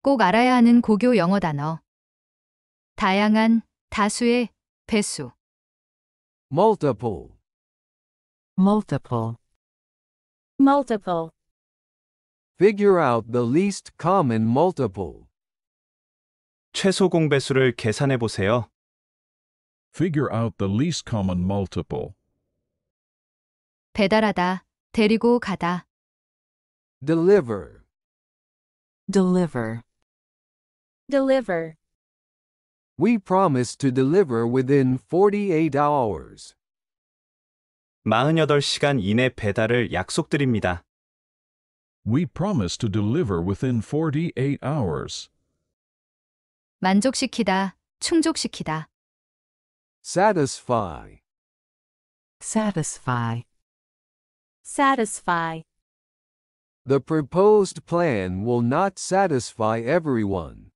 꼭 알아야 하는 고교 영어 단어. 다양한, 다수의, 배수. multiple multiple multiple figure out the least common multiple 최소 공배수를 계산해 보세요. Figure out the least common multiple. 배달하다, 데리고 가다. Deliver. Deliver. Deliver. We promise to deliver within 48 hours. 48시간 이내 배달을 약속드립니다. We promise to deliver within 48 hours. 만족시키다, 충족시키다. satisfy satisfy satisfy the proposed plan will not satisfy everyone.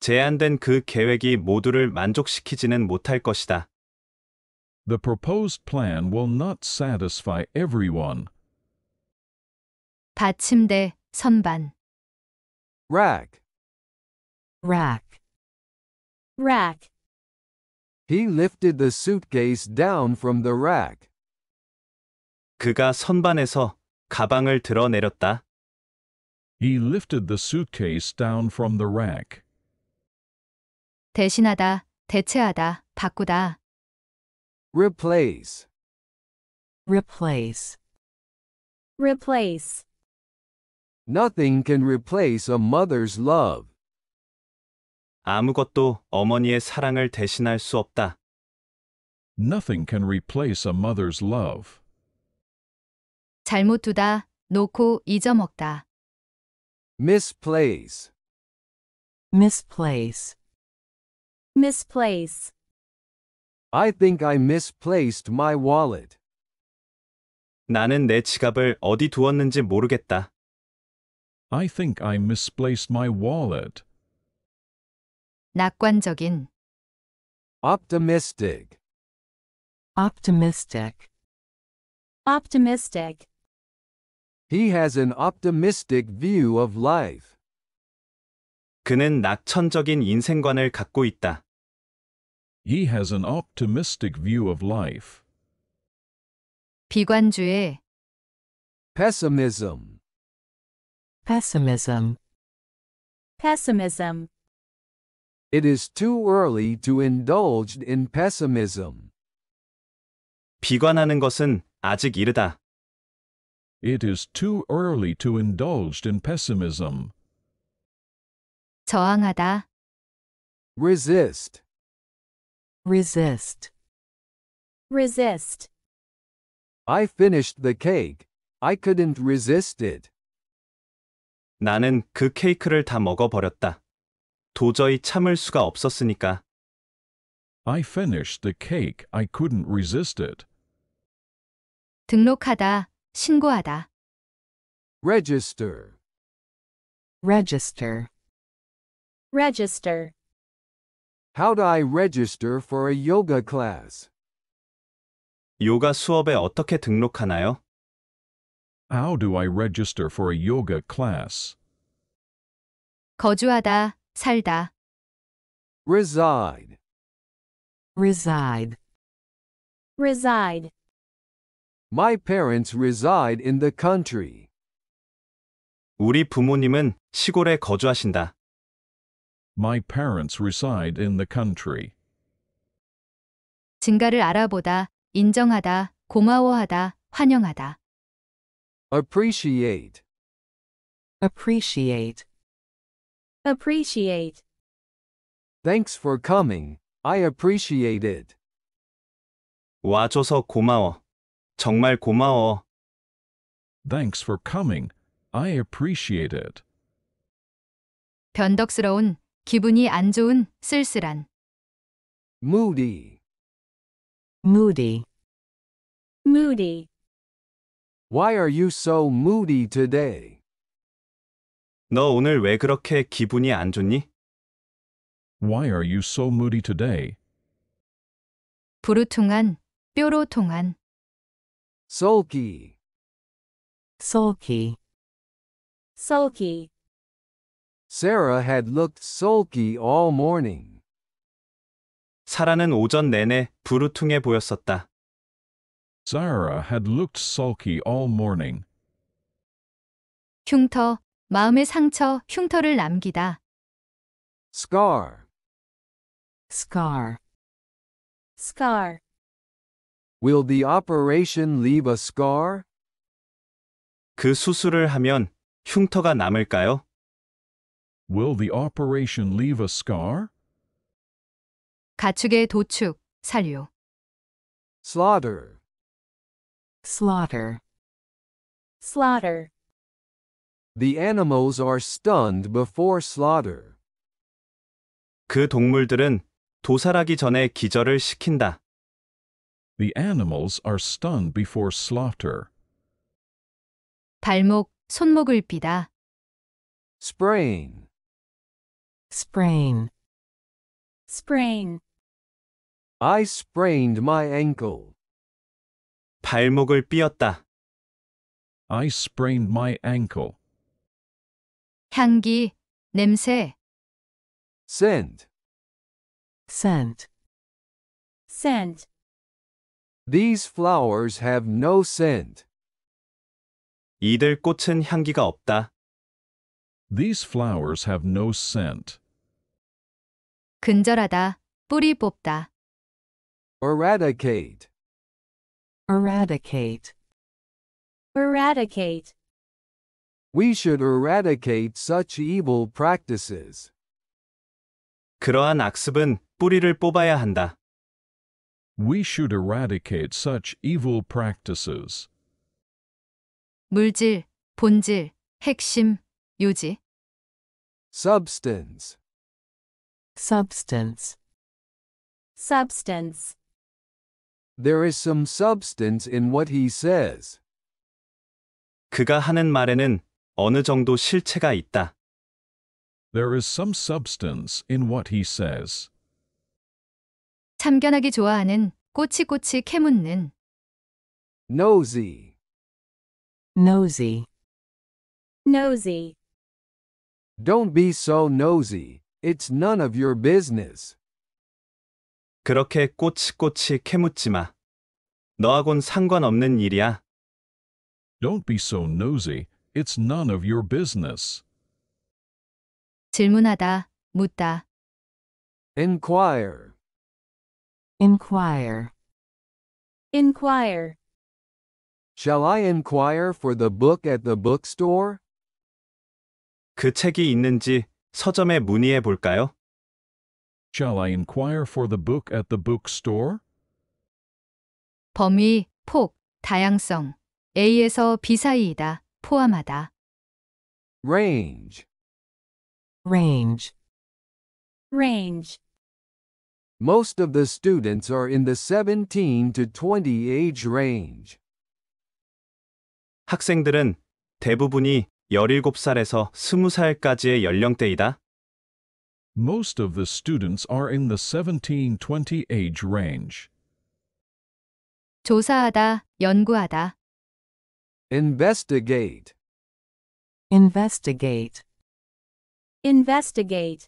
제안된 그 계획이 모두를 만족시키지는 못할 것이다. The proposed plan will not satisfy everyone. 받침대, 선반. Rack. Rack. Rack. He lifted the suitcase down from the rack. 그가 선반에서 가방을 He lifted the suitcase down from the rack. 대신하다, 대체하다, 바꾸다. replace, replace, replace. Nothing can replace a mother's love. 아무것도 어머니의 사랑을 대신할 수 없다. Nothing can replace a mother's love. 잘못 두다, 놓고 잊어먹다. misplace, misplace, misplace. I think I misplaced my wallet. 나는 내 지갑을 어디 두었는지 모르겠다. I think I misplaced my wallet. 낙관적인, optimistic, optimistic, optimistic. He has an optimistic view of life. 그는 낙천적인 인생관을 갖고 있다. He has an optimistic view of life. 비관주의 Pessimism. Pessimism. Pessimism. It is too early to indulge in pessimism. 비관하는 것은 아직 이르다. It is too early to indulge in pessimism. 저항하다. resist, resist, resist. I finished the cake. I couldn't resist it. 나는 그 케이크를 다 먹어버렸다. 도저히 참을 수가 없었으니까. I finished the cake. I couldn't resist it. 등록하다. 신고하다. register, register, register. How do I register for a yoga class? 요가 수업에 어떻게 등록하나요? How do I register for a yoga class? 거주하다, 살다. reside, reside, reside. My parents reside in the country. 우리 부모님은 시골에 거주하신다. My parents reside in the country. 증가를 알아보다, 인정하다, 고마워하다, 환영하다. appreciate appreciate appreciate Thanks for coming. I appreciate it. 와줘서 고마워. 정말 고마워. Thanks for coming. I appreciate it. 변덕스러운, 기분이 안 좋은, 쓸쓸한. moody, moody, moody. Why are you so moody today? 너 오늘 왜 그렇게 기분이 안 좋니? Why are you so moody today? 부르퉁한, 뾰로통한. sulky sulky sulky Sarah had looked sulky all morning. 사라는 오전 내내 부르퉁해 보였었다. Sarah had looked sulky all morning. 흉터, 마음의 상처, 흉터를 남기다. scar scar scar Will the operation leave a scar? 그 수술을 하면 흉터가 남을까요? Will the operation leave a scar? 가축의 도축, 살류. Slaughter. slaughter, slaughter. The animals are stunned before slaughter. 그 동물들은 도살하기 전에 기절을 시킨다. The animals are stunned before slaughter. 발목, 손목을 삐다. sprain, sprain, sprain. I sprained my ankle. 발목을 삐었다. I sprained my ankle. 향기, 냄새. scent, scent. These flowers have no scent. 이들 꽃은 향기가 없다. These flowers have no scent. 근절하다, 뿌리 뽑다. Eradicate. Eradicate. Eradicate. We should eradicate such evil practices. 그러한 악습은 뿌리를 뽑아야 한다. We should eradicate such evil practices. 물질, 본질, 핵심, 요지. Substance. Substance. Substance. There is some substance in what he says. 그가 하는 말에는 어느 정도 실체가 있다. There is some substance in what he says. 참견하기 좋아하는 꼬치꼬치 캐묻는 nosy, nosy, nosy. Don't be so nosy. It's none of your business. 그렇게 꼬치꼬치 캐묻지 마. 너하곤 상관없는 일이야. Don't be so nosy. It's none of your business. 질문하다, 묻다. Inquire. inquire, inquire. Shall I inquire for the book at the bookstore? 그 책이 있는지 서점에 문의해 볼까요? Shall I inquire for the book at the bookstore? 범위, 폭, 다양성. A에서 B 사이이다. 포함하다. range, range, range. Most of the students are in the 17 to 20 age range. 학생들은 대부분이 17살에서 20살까지의 연령대이다. Most of the students are in the 17-20 age range. 조사하다, 연구하다. investigate investigate investigate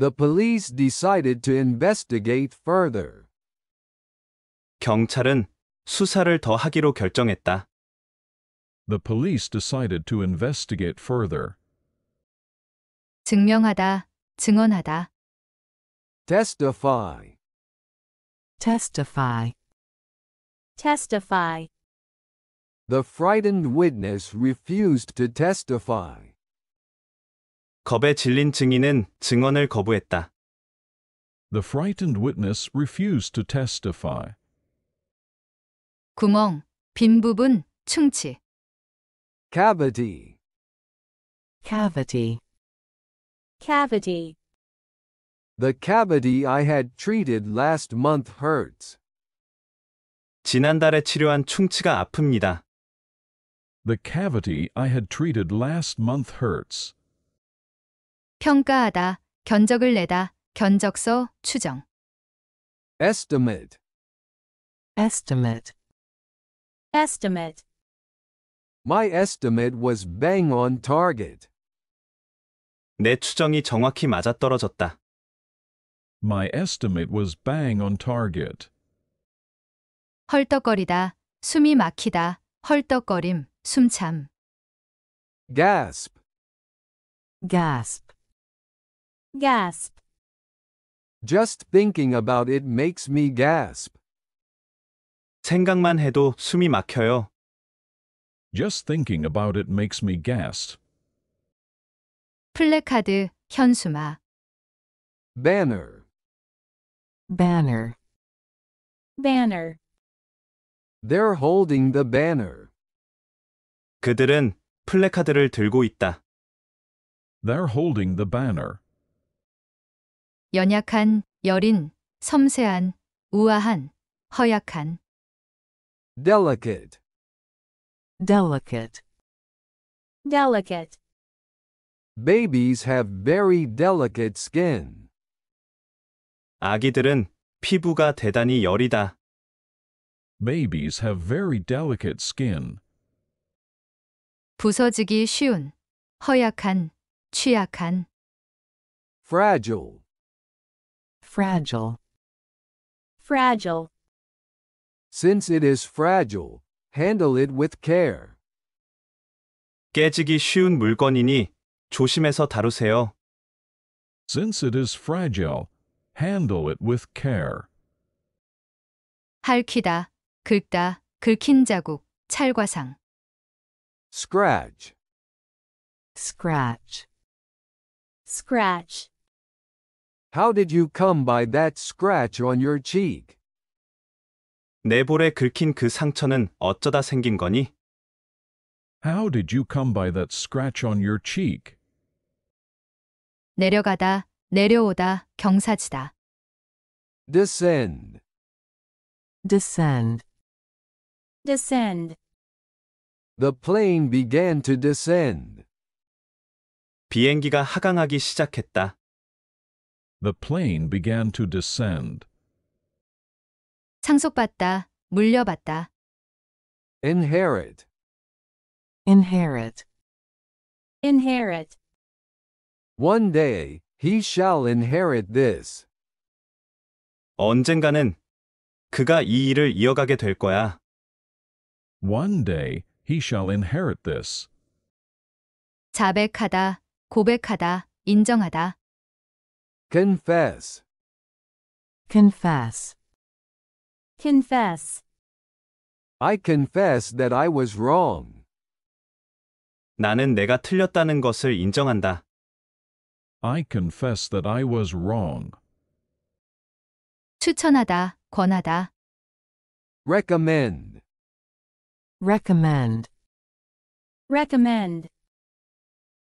the police decided to investigate further. 경찰은 수사를 더 하기로 결정했다. The police decided to investigate further. 증명하다, 증언하다. testify, testify, testify. The frightened witness refused to testify. 겁에 질린 증인은 증언을 거부했다. The frightened witness refused to testify. 구멍, 빈 부분, 충치. cavity, cavity, cavity. The cavity I had treated last month hurts. 지난달에 치료한 충치가 아픕니다. The cavity I had treated last month hurts. 평가하다, 견적을 내다, 견적서, 추정. estimate, estimate, estimate. My estimate was bang on target. 내 추정이 정확히 맞아떨어졌다. My estimate was bang on target. 헐떡거리다, 숨이 막히다, 헐떡거림, 숨참. gasp, gasp, Gasp. Just thinking about it makes me gasp. 생각만 해도 숨이 막혀요. Just thinking about it makes me gasp. 플래카드, 현수막. Banner. Banner. Banner. They're holding the banner. 그들은 플래카드를 들고 있다. They're holding the banner. 연약한, 여린, 섬세한, 우아한, 허약한. delicate, delicate, delicate. Babies have very delicate skin. 아기들은 피부가 대단히 여리다. Babies have very delicate skin. 부서지기 쉬운, 허약한, 취약한. Fragile, fragile. Fragile. Since it is fragile, handle it with care. 깨지기 쉬운 물건이니 조심해서 다루세요. Since it is fragile, handle it with care. 핥히다, 긁다, 긁힌 자국, 찰과상. Scratch. Scratch. Scratch. How did you come by that scratch on your cheek? 내 볼에 긁힌 그 상처는 어쩌다 생긴 거니? How did you come by that scratch on your cheek? 내려가다, 내려오다, 경사지다. Descend. descend, descend. The plane began to descend. 비행기가 하강하기 시작했다. The plane began to descend. 상속받다, 물려받다. Inherit. Inherit. Inherit. One day, he shall inherit this. 언젠가는 그가 이 일을 이어가게 될 거야. One day, he shall inherit this. 자백하다, 고백하다, 인정하다. Confess. Confess. Confess. I confess that I was wrong. 나는 내가 틀렸다는 것을 인정한다. I confess that I was wrong. 추천하다, 권하다. Recommend. Recommend. Recommend.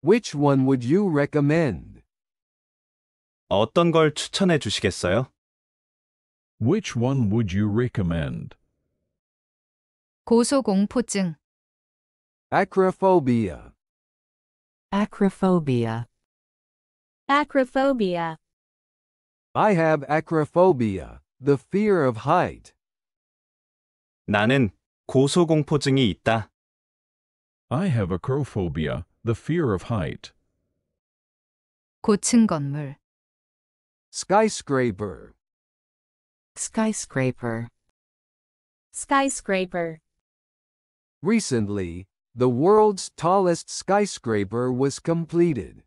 Which one would you recommend? 어떤 걸 추천해 주시겠어요? Which one would you recommend? 고소공포증, Acrophobia. Acrophobia. Acrophobia. I have acrophobia, the fear of height. 나는 고소공포증이 있다. I have acrophobia, the fear of height. 고층 건물, skyscraper skyscraper skyscraper recently the world's tallest skyscraper was completed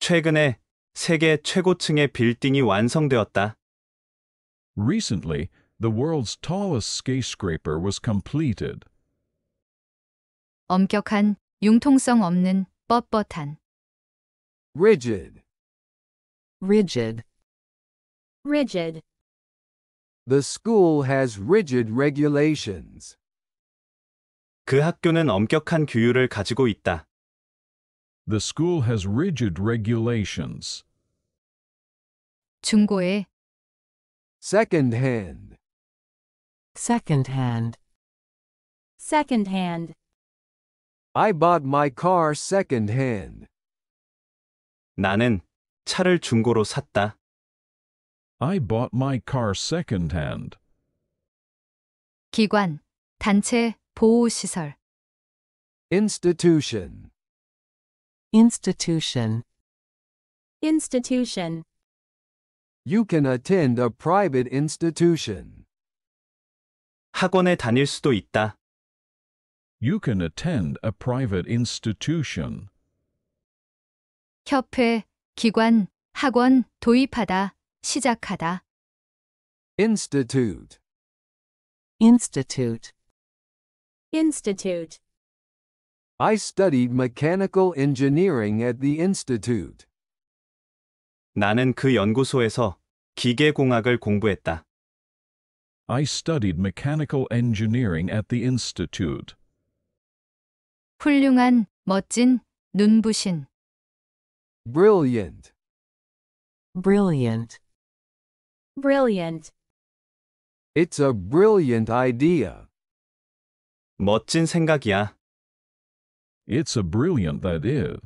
최근에 세계 최고층의 빌딩이 완성되었다 Recently, the world's tallest skyscraper was completed. 엄격한, 융통성 없는, 뻣뻣한. rigid rigid rigid The school has rigid regulations. 그 학교는 엄격한 규율을 가지고 있다. The school has rigid regulations. 중고에 Second hand. second hand, second hand I bought my car second hand. 나는 차를 중고로 샀다. I bought my car second hand. 기관, 단체, 보호시설. institution, institution, institution, You can attend a private institution. 학원에 다닐 수도 있다. You can attend a private institution. 협회, 기관, 학원, 도입하다, 시작하다. institute, institute, institute. I studied mechanical engineering at the institute. 나는 그 연구소에서 기계공학을 공부했다. I studied mechanical engineering at the institute. 훌륭한, 멋진, 눈부신. Brilliant. Brilliant. Brilliant. It's a brilliant idea. 멋진 생각이야. It's a brilliant idea.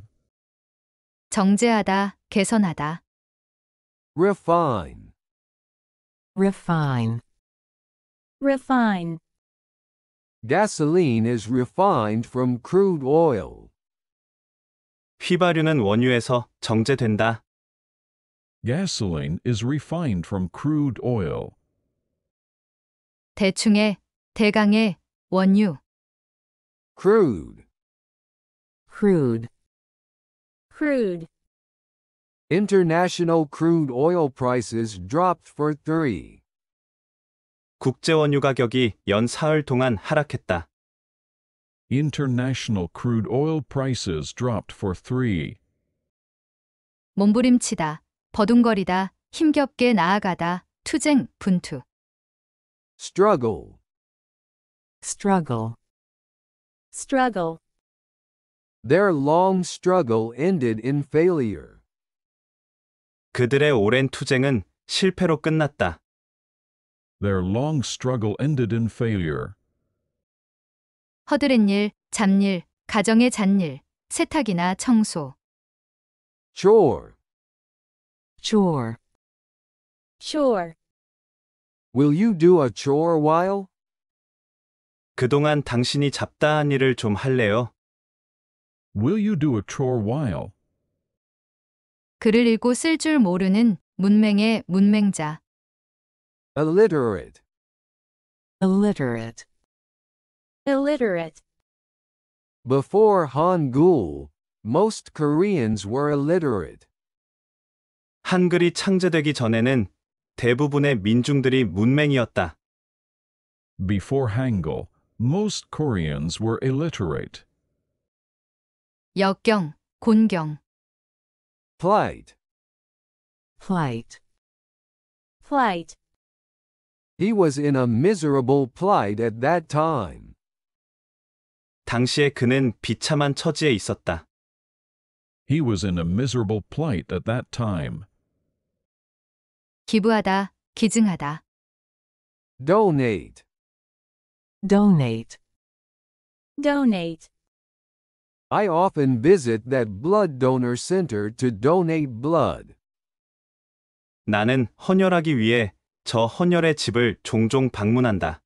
정제하다, 개선하다. Refine. Refine. Refine. Gasoline is refined from crude oil. 휘발유는 원유에서 정제된다. Gasoline is refined from crude oil. 대충의, 대강의, 원유. crude, crude, crude. International crude oil prices dropped for three. 국제 원유 가격이 연 사흘 동안 하락했다. International crude oil prices dropped for three. 몸부림치다, 버둥거리다, 힘겹게 나아가다, 투쟁, 분투. struggle, struggle, struggle. Their long struggle ended in failure. 그들의 오랜 투쟁은 실패로 끝났다. Their long struggle ended in failure. 허드렛 일, 잡일, 가정의 잔일, 세탁이나 청소. chore, chore, chore. Will you do a chore while? 그동안 당신이 잡다한 일을 좀 할래요? Will you do a chore while? 글을 읽고 쓸 줄 모르는 문맹의 문맹자. illiterate, illiterate. illiterate. Before Hangul, most Koreans were illiterate. 한글이 창제되기 전에는 대부분의 민중들이 문맹이었다. Before Hangul, most Koreans were illiterate. 역경, 곤경. Plight. Plight. Plight. He was in a miserable plight at that time. 당시에 그는 비참한 처지에 있었다. He was in a miserable plight at that time. 기부하다, 기증하다. donate, donate, donate. I often visit that blood donor center to donate blood. 나는 헌혈하기 위해 저 헌혈의 집을 종종 방문한다.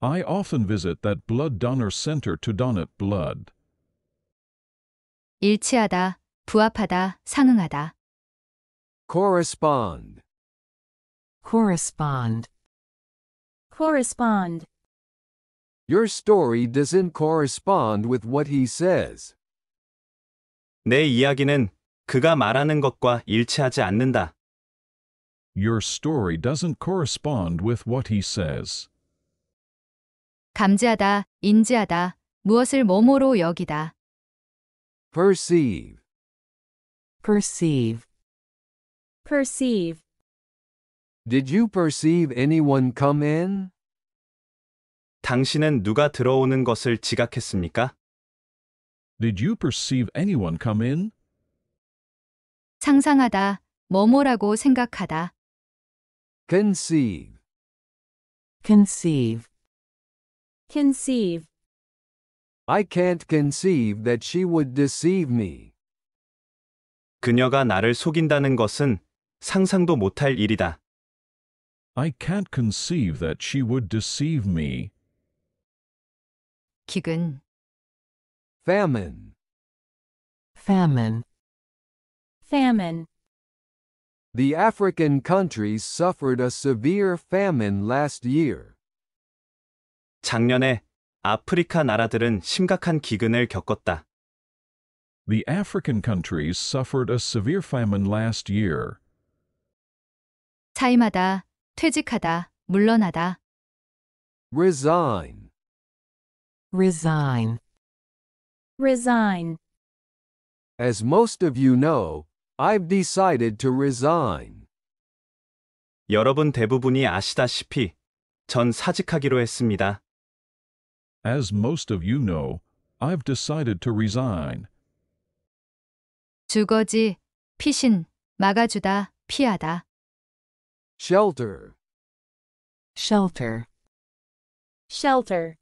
I often visit that blood donor center to donate blood. 일치하다, 부합하다, 상응하다. correspond correspond correspond Your story doesn't correspond with what he says. 내 이야기는 그가 말하는 것과 일치하지 않는다. Your story doesn't correspond with what he says. 감지하다, 인지하다, 무엇을 뭐뭐로 여기다. perceive, perceive, perceive. Did you perceive anyone come in? 당신은 누가 들어오는 것을 지각했습니까? Did you perceive anyone come in? 상상하다, 뭐뭐라고 생각하다. conceive, conceive. Conceive. I can't conceive that she would deceive me. 그녀가 나를 속인다는 것은 상상도 못할 일이다. I can't conceive that she would deceive me. 기근 famine famine famine The African countries suffered a severe famine last year. 작년에 아프리카 나라들은 심각한 기근을 겪었다. The African countries suffered a severe famine last year. 사임하다, 퇴직하다, 물러나다. resign, resign, resign. As most of you know, I've decided to resign. 여러분 대부분이 아시다시피 전 사직하기로 했습니다. As most of you know, I've decided to resign. 주거지, 피신, 막아주다, 피하다. shelter, shelter, shelter.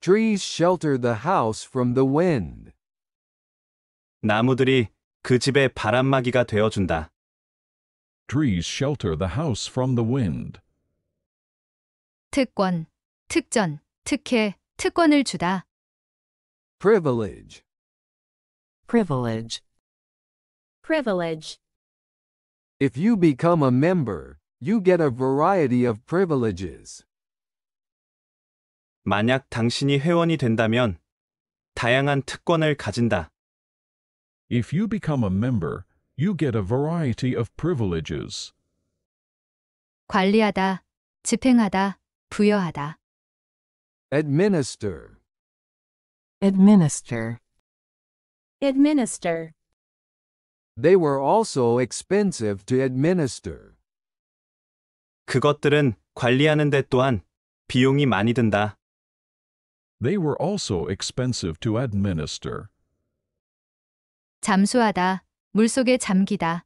trees shelter the house from the wind, 나무들이 그 집의 바람막이가 되어준다. Trees shelter the house from the wind. 특권, 특전, 특혜, 특권을 주다. privilege, privilege, privilege. If you become a member, you get a variety of privileges. 만약 당신이 회원이 된다면 다양한 특권을 가진다. If you become a member, you get a variety of privileges. 관리하다, 집행하다, 부여하다. Administer. Administer. Administer. They were also expensive to administer. 그것들은 관리하는 데 또한 비용이 많이 든다. They were also expensive to administer. 잠수하다. 물속에 잠기다.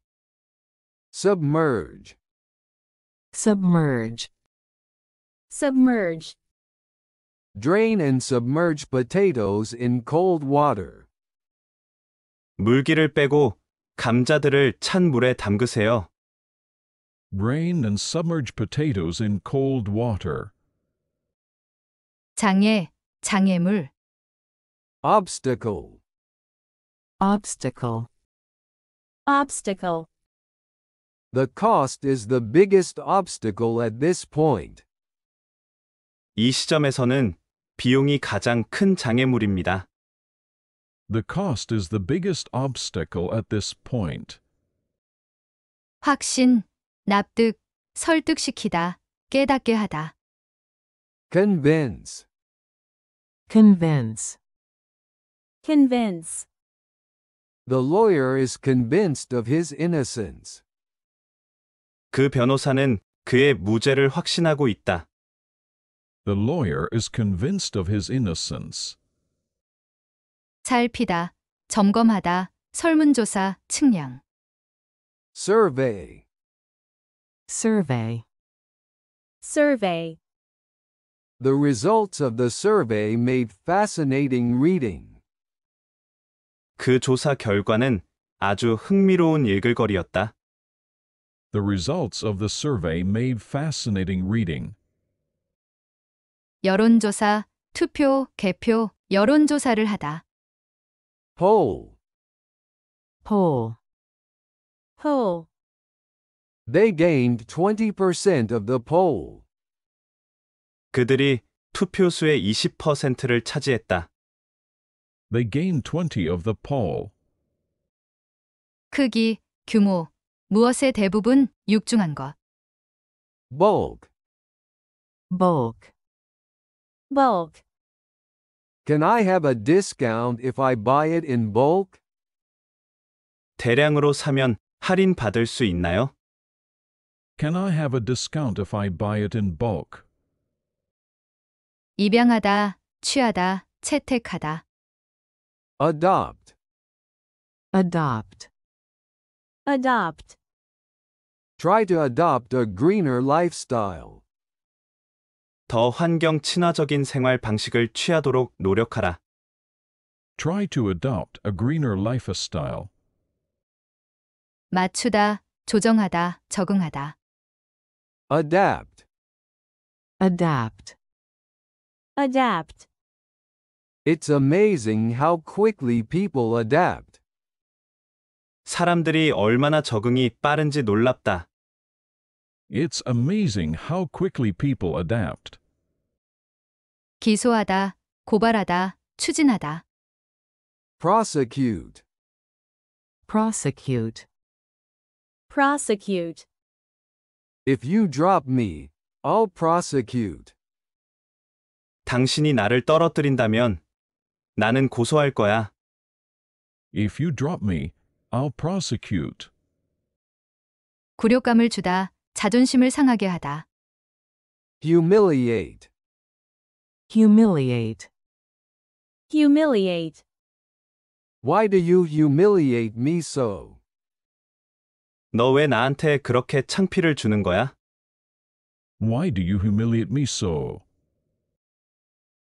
Submerge. Submerge. Submerge. Drain and submerge potatoes in cold water. 물기를 빼고 감자들을 찬 물에 담그세요. Drain and submerge potatoes in cold water. 장애, 장애물. obstacle, obstacle, obstacle. The cost is the biggest obstacle at this point. 이 시점에서는 비용이 가장 큰 장애물입니다. The cost is the biggest obstacle at this point. 확신, 납득, 설득시키다, 깨닫게 하다. convince, convince, convince. The lawyer is convinced of his innocence. 그 변호사는 그의 무죄를 확신하고 있다. The lawyer is convinced of his innocence. 살피다, 점검하다, 설문조사, 측량. survey, survey, survey. The results of the survey made fascinating reading. 그 조사 결과는 아주 흥미로운 읽을거리였다. The results of the survey made fascinating reading. 여론조사, 투표, 개표, 여론조사를 하다. poll, poll, poll. They gained 20% of the poll. 그들이 투표수의 20%를 차지했다. They gained 20 of the poll. 크기, 규모, 무엇의 대부분, 육중한 것. bulk, bulk, Bulk. Can I have a discount if I buy it in bulk? 대량으로 사면 할인 받을 수 있나요? Can I have a discount if I buy it in bulk? 입양하다, 취하다, 채택하다. Adopt. Adopt. Adopt. Try to adopt a greener lifestyle. 더 환경 친화적인 생활 방식을 취하도록 노력하라. Try to adopt a greener lifestyle. 맞추다, 조정하다, 적응하다. Adapt. Adapt. Adapt. It's amazing how quickly people adapt. 사람들이 얼마나 적응이 빠른지 놀랍다. It's amazing how quickly people adapt. 기소하다, 고발하다, 추진하다. prosecute, prosecute, prosecute. If you drop me, I'll prosecute. 당신이 나를 떨어뜨린다면 나는 고소할 거야. If you drop me, I'll prosecute. 굴욕감을 주다, 자존심을 상하게 하다. humiliate, Humiliate. Humiliate. Why do you humiliate me so? 너 나한테 그렇게 창피를 주는 거야? Why do you humiliate me so?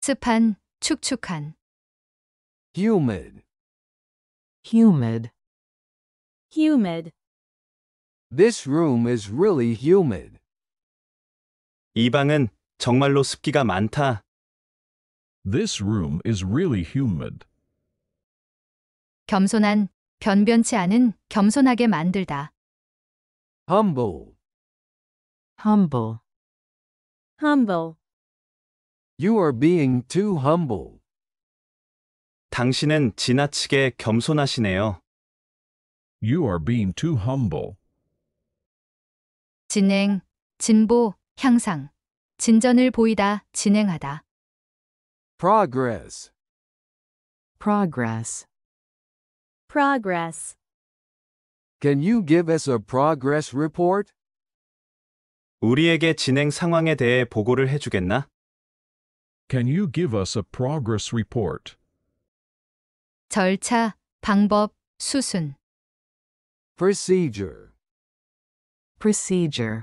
습한, 축축한. Humid. Humid. Humid. This room is really humid. 이 방은 정말로 습기가 많다. This room is really humid. 겸손한, 변변치 않은, 겸손하게 만들다. Humble. Humble. Humble. You are being too humble. 당신은 지나치게 겸손하시네요. You are being too humble. 진행, 진보, 향상, 진전을 보이다, 진행하다. Progress. Progress. Progress. Can you give us a progress report? 우리에게 진행 상황에 대해 보고를 해주겠나? Can you give us a progress report? 절차, 방법, 수순. Procedure. Procedure.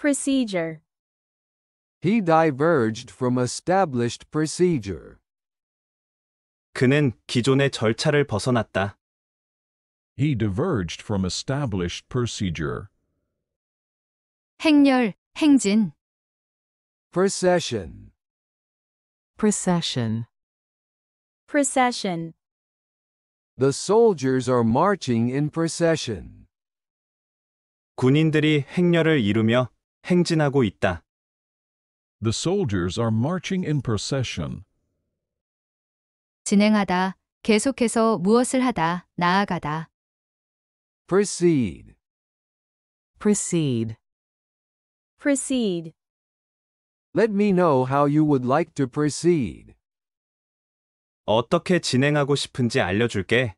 Procedure. He diverged from established procedure. 그는 기존의 절차를 벗어났다. He diverged from established procedure. 행렬, 행진. Procession. Procession. Procession. The soldiers are marching in procession. 군인들이 행렬을 이루며 행진하고 있다. The soldiers are marching in procession. 진행하다, 계속해서 무엇을 하다, 나아가다. Proceed. Proceed. Proceed. Let me know how you would like to proceed. 어떻게 진행하고 싶은지 알려줄게.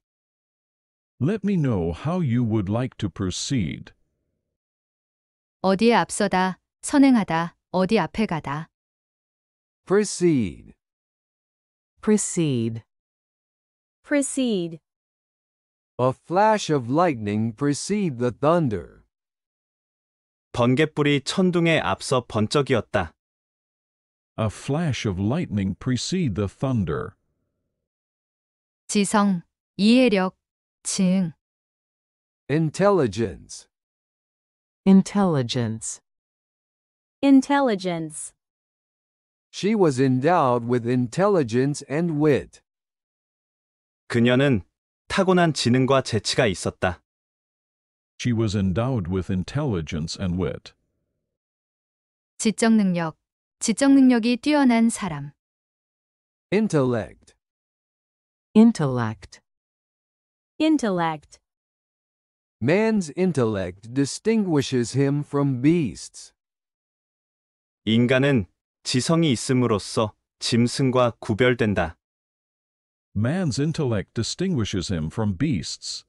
Let me know how you would like to proceed. 어디에 앞서다, 선행하다, 어디 앞에 가다. Proceed. Proceed. Proceed. A flash of lightning preceded the thunder. 번갯불이 천둥에 앞서 번쩍이었다. A flash of lightning preceded the thunder. 지성, 이해력, 층. Intelligence. Intelligence. Intelligence. She was endowed with intelligence and wit. 그녀는 타고난 지능과 재치가 있었다. She was endowed with intelligence and wit. 지적 능력. 지적 능력이 뛰어난 사람. Intellect. Intellect. Intellect. Man's intellect distinguishes him from beasts. 인간은 지성이 있음으로써 짐승과 구별된다. Man's intellect distinguishes him from beasts.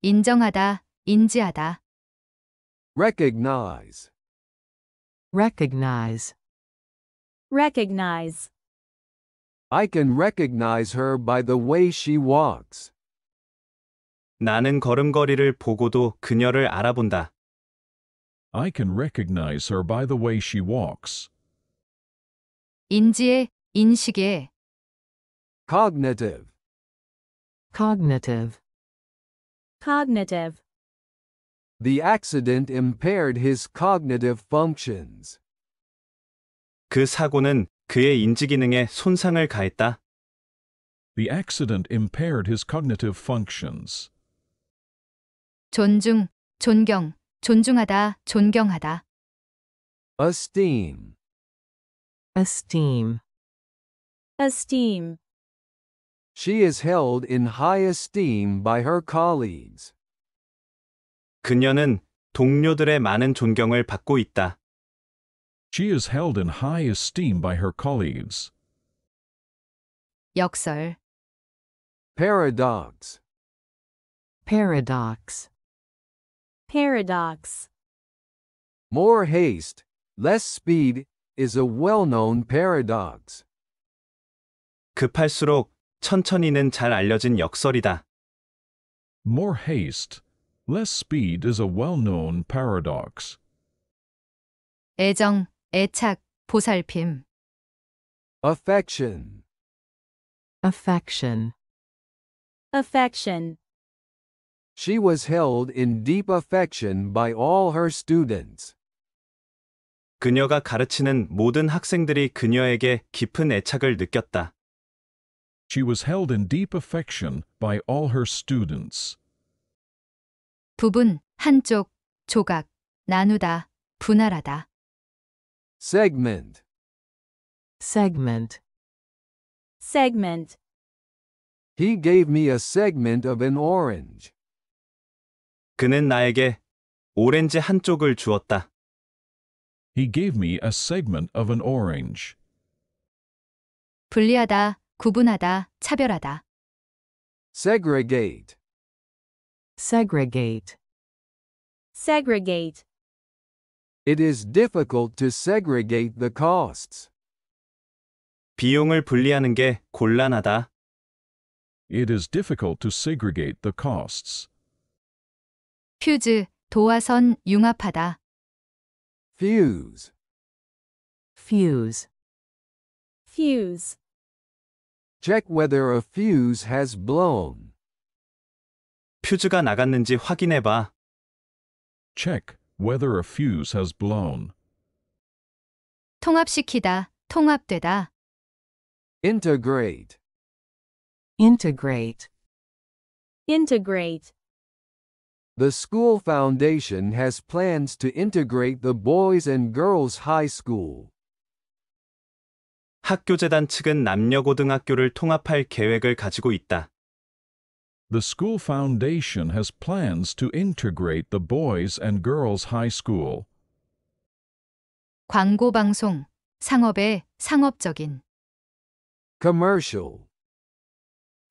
인정하다, 인지하다. recognize, recognize, recognize. I can recognize her by the way she walks. 나는 걸음걸이를 보고도 그녀를 알아본다. I can recognize her by the way she walks. 인지의, cognitive cognitive cognitive The accident impaired his cognitive functions. 그 사고는 그의 인지 기능에 손상을 가했다. The accident impaired his cognitive functions. 존중, 존경 존중하다, 존경하다. esteem, esteem, esteem. She is held in high esteem by her colleagues. 그녀는 동료들의 많은 존경을 받고 있다. She is held in high esteem by her colleagues. 역설, paradox, paradox, Paradox More haste, less speed, is a well-known paradox. 급할수록 천천히는 잘 알려진 역설이다. More haste, less speed is a well-known paradox. 애정, 애착, 보살핌. Affection. Affection. Affection. She was held in deep affection by all her students. 그녀가 가르치는 모든 학생들이 그녀에게 깊은 애착을 느꼈다. She was held in deep affection by all her students. 부분, 한쪽, 조각, 나누다, 분할하다. segment segment segment He gave me a segment of an orange. 그는 나에게 오렌지 한쪽을 주었다. He gave me a segment of an orange. 분리하다, 구분하다, 차별하다. segregate, segregate, segregate. It is difficult to segregate the costs. 비용을 분리하는 게 곤란하다. It is difficult to segregate the costs. 퓨즈, 도화선, 융합하다. fuse, fuse, fuse. Check whether a fuse has blown. 퓨즈가 나갔는지 확인해 봐. Check whether a fuse has blown. 통합시키다, 통합되다. integrate, integrate, integrate. The school foundation has plans to integrate the boys and girls high school. 학교재단 측은 남녀고등학교를 통합할 계획을 가지고 있다. The school foundation has plans to integrate the boys and girls high school. 광고 방송, 상업의 상업적인 commercial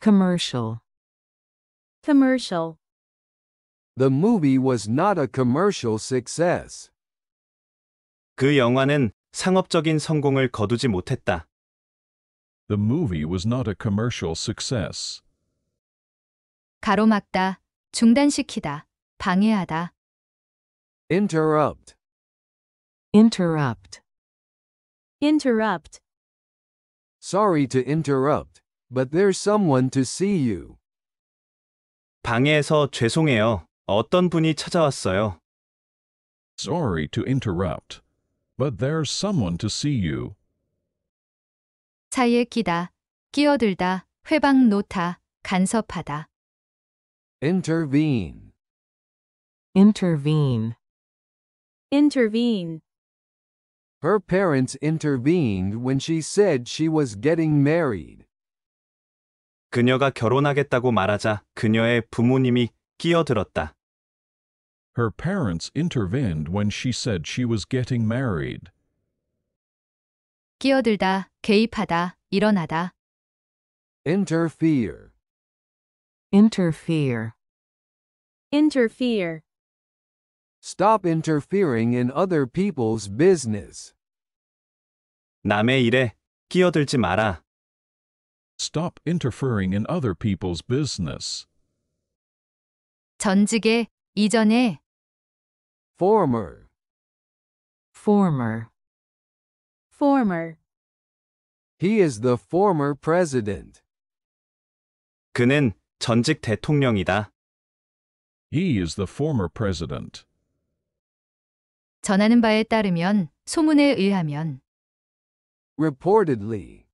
commercial commercial the movie was not a commercial success. 그 영화는 상업적인 성공을 거두지 못했다. The movie was not a commercial success. 가로막다, 중단시키다, 방해하다. interrupt, interrupt, interrupt. Sorry to interrupt, but there's someone to see you. 방해해서 죄송해요. 어떤 분이 찾아왔어요. Sorry to interrupt, but there's someone to see you. 사이에 끼다, 끼어들다, 회방 놓다, 간섭하다. intervene, intervene, intervene. Her parents intervened when she said she was getting married. 그녀가 결혼하겠다고 말하자 그녀의 부모님이 끼어들었다. Her parents intervened when she said she was getting married. 끼어들다, 개입하다, 일어나다. interfere, interfere, interfere. stop interfering in other people's business. 남의 일에 끼어들지 마라. Stop interfering in other people's business. 전직에, 이전에, Former. Former. Former. He is the former president. 그는 전직 대통령이다. He is the former president. 전하는 바에 따르면 소문에 의하면 Reportedly.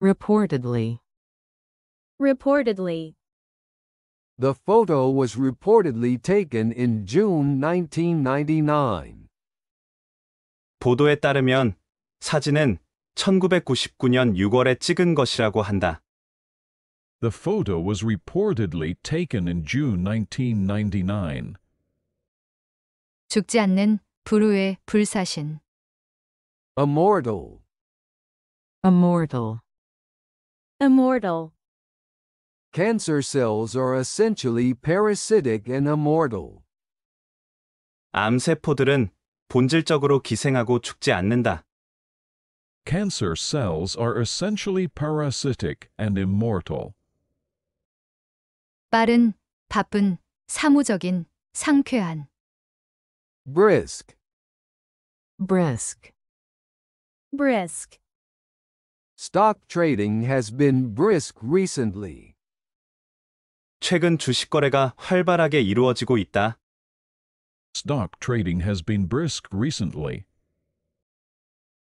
Reportedly. Reportedly. The photo was reportedly taken in June 1999. 보도에 따르면 사진은 1999년 6월에 찍은 것이라고 한다. The photo was reportedly taken in June 1999. 죽지 않는 불후의 불사신. Immortal. Immortal. Immortal. Cancer cells are essentially parasitic and immortal. 암세포들은 본질적으로 기생하고 죽지 않는다. Cancer cells are essentially parasitic and immortal. 빠른, 바쁜, 사무적인, 상쾌한. brisk, brisk, brisk. Stock trading has been brisk recently. 최근 주식 거래가 활발하게 이루어지고 있다. Stock trading has been brisk recently.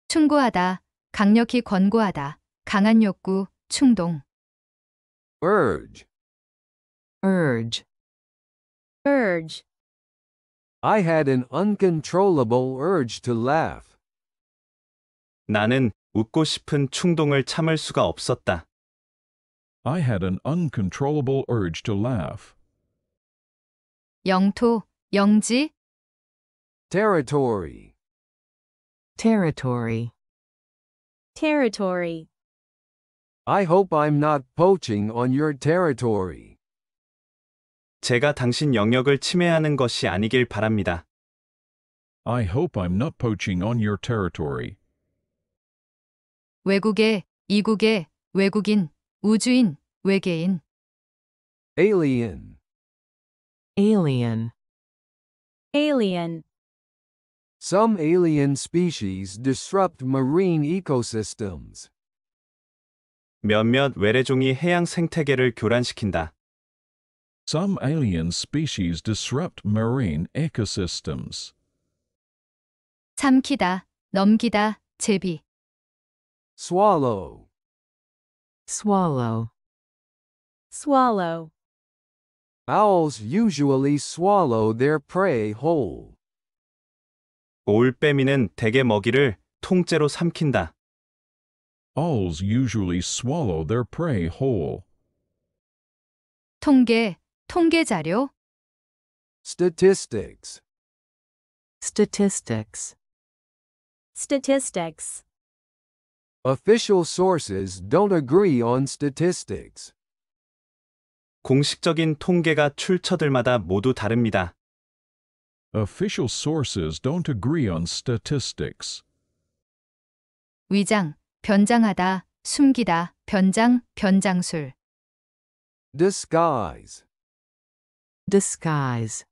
충고하다, 강력히 권고하다, 강한 욕구, 충동. urge, urge, urge. I had an uncontrollable urge to laugh. 나는 웃고 싶은 충동을 참을 수가 없었다. I had an uncontrollable urge to laugh. 영토, 영지 Territory. territory, territory, I hope I'm not poaching on your territory. 제가 당신 영역을 침해하는 것이 아니길 바랍니다. I hope I'm not poaching on your territory. 외국에, 이국에, 외국인 우주인, 외계인. Alien. Alien. Alien. Some alien species disrupt marine ecosystems. 몇몇 외래종이 해양 생태계를 교란시킨다. Some alien species disrupt marine ecosystems. 삼키다, 넘기다, 제비. Swallow. Swallow. Swallow. Owls usually swallow their prey whole. 올빼미는 대개 먹이를 통째로 삼킨다. Owls usually swallow their prey whole. 통계, 통계 자료. Statistics. Statistics. Statistics. Official sources don't agree on statistics. 공식적인 통계가 출처들마다 모두 다릅니다. Official sources don't agree on statistics. 위장, 변장하다, 숨기다, 변장, 변장술. disguise disguise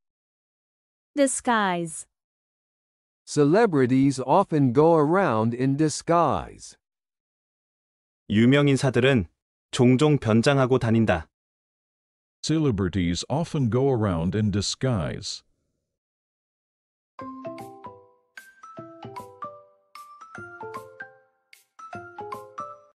disguise Celebrities often go around in disguise. 유명인사들은 종종 변장하고 다닌다. Celebrities often go around in disguise.